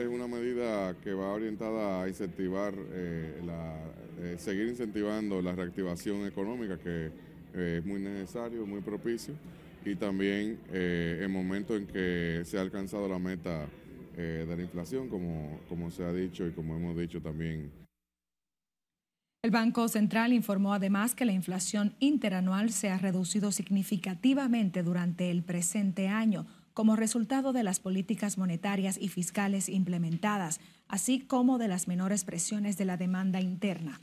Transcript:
es una medida que va orientada a incentivar, eh, eh, seguir incentivando la reactivación económica, que eh, es muy necesario, muy propicio, y también el momento en que se ha alcanzado la meta de la inflación, como, como se ha dicho y como hemos dicho también. El Banco Central informó además que la inflación interanual se ha reducido significativamente durante el presente año como resultado de las políticas monetarias y fiscales implementadas, así como de las menores presiones de la demanda interna.